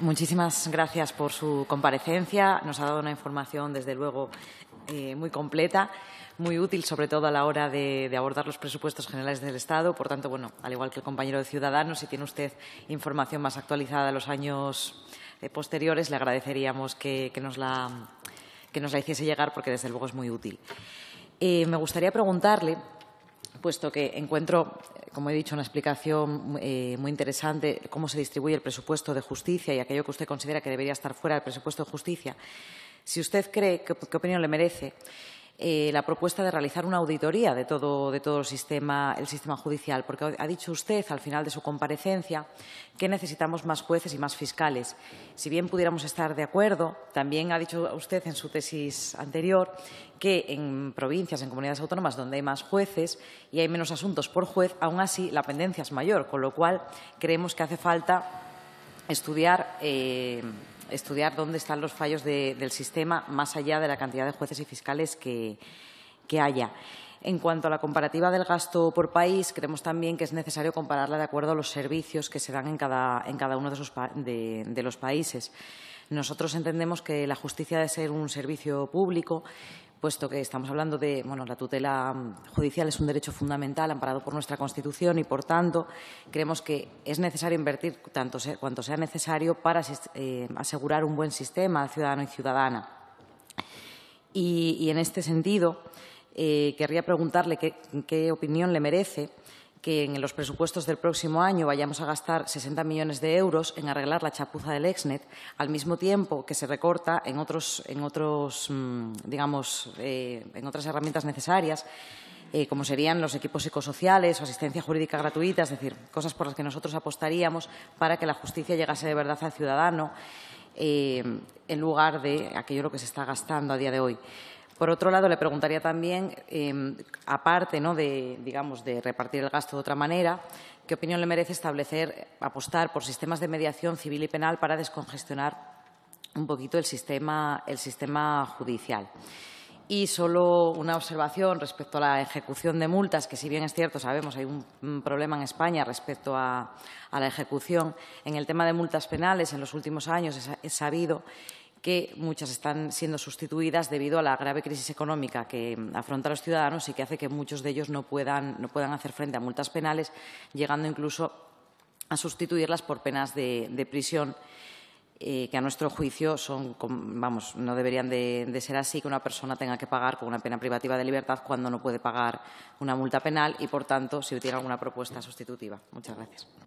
Muchísimas gracias por su comparecencia. Nos ha dado una información, desde luego, eh, muy completa, muy útil, sobre todo a la hora de, abordar los presupuestos generales del Estado. Por tanto, bueno, al igual que el compañero de Ciudadanos, si tiene usted información más actualizada de los años eh, posteriores, le agradeceríamos que, nos la, hiciese llegar, porque desde luego es muy útil. Eh, me gustaría preguntarle, puesto que encuentro como he dicho, una explicación eh, muy interesante, cómo se distribuye el presupuesto de justicia y aquello que usted considera que debería estar fuera del presupuesto de justicia. Si usted cree, qué opinión le merece? Eh, la propuesta de realizar una auditoría de todo, el, sistema, el sistema judicial, porque ha dicho usted al final de su comparecencia que necesitamos más jueces y más fiscales. Si bien pudiéramos estar de acuerdo, también ha dicho usted en su tesis anterior que en provincias, en comunidades autónomas donde hay más jueces y hay menos asuntos por juez, aún así la pendencia es mayor, con lo cual creemos que hace falta eh, estudiar, dónde están los fallos del sistema más allá de la cantidad de jueces y fiscales que, haya. En cuanto a la comparativa del gasto por país, creemos también que es necesario compararla de acuerdo a los servicios que se dan en cada, uno de, de los países. Nosotros entendemos que la justicia debe ser un servicio público puesto que estamos hablando de, bueno, la tutela judicial es un derecho fundamental amparado por nuestra Constitución y, por tanto, creemos que es necesario invertir tanto cuanto sea necesario para eh, asegurar un buen sistema ciudadano y ciudadana. Y, en este sentido, eh, querría preguntarle qué opinión le merece que en los presupuestos del próximo año vayamos a gastar 60 millones de euros en arreglar la chapuza del Exnet, al mismo tiempo que se recorta en otros, en mm, digamos, eh, en otras herramientas necesarias, eh, como serían los equipos psicosociales o asistencia jurídica gratuita, es decir, cosas por las que nosotros apostaríamos para que la justicia llegase de verdad al ciudadano, eh, en lugar de aquello que se está gastando a día de hoy. Por otro lado, le preguntaría también, em, aparte de, repartir el gasto de otra manera, ¿qué opinión le merece establecer, apostar por sistemas de mediación civil y penal para descongestionar un poquito el sistema, judicial? Y solo una observación respecto a la ejecución de multas, que si bien es cierto, sabemos, hay un problema en España respecto a la ejecución. En el tema de multas penales, en los últimos años es sabido que muchas están siendo sustituidas debido a la grave crisis económica que a los ciudadanos y que hace que muchos de ellos no puedan, hacer frente a multas penales, llegando incluso a sustituirlas por penas de, prisión. Eh, que a nuestro juicio son, vamos, no deberían de, ser así que una persona tenga que pagar con una pena privativa de libertad cuando no puede pagar una multa penal y, por tanto, si tiene alguna propuesta sustitutiva. Muchas gracias.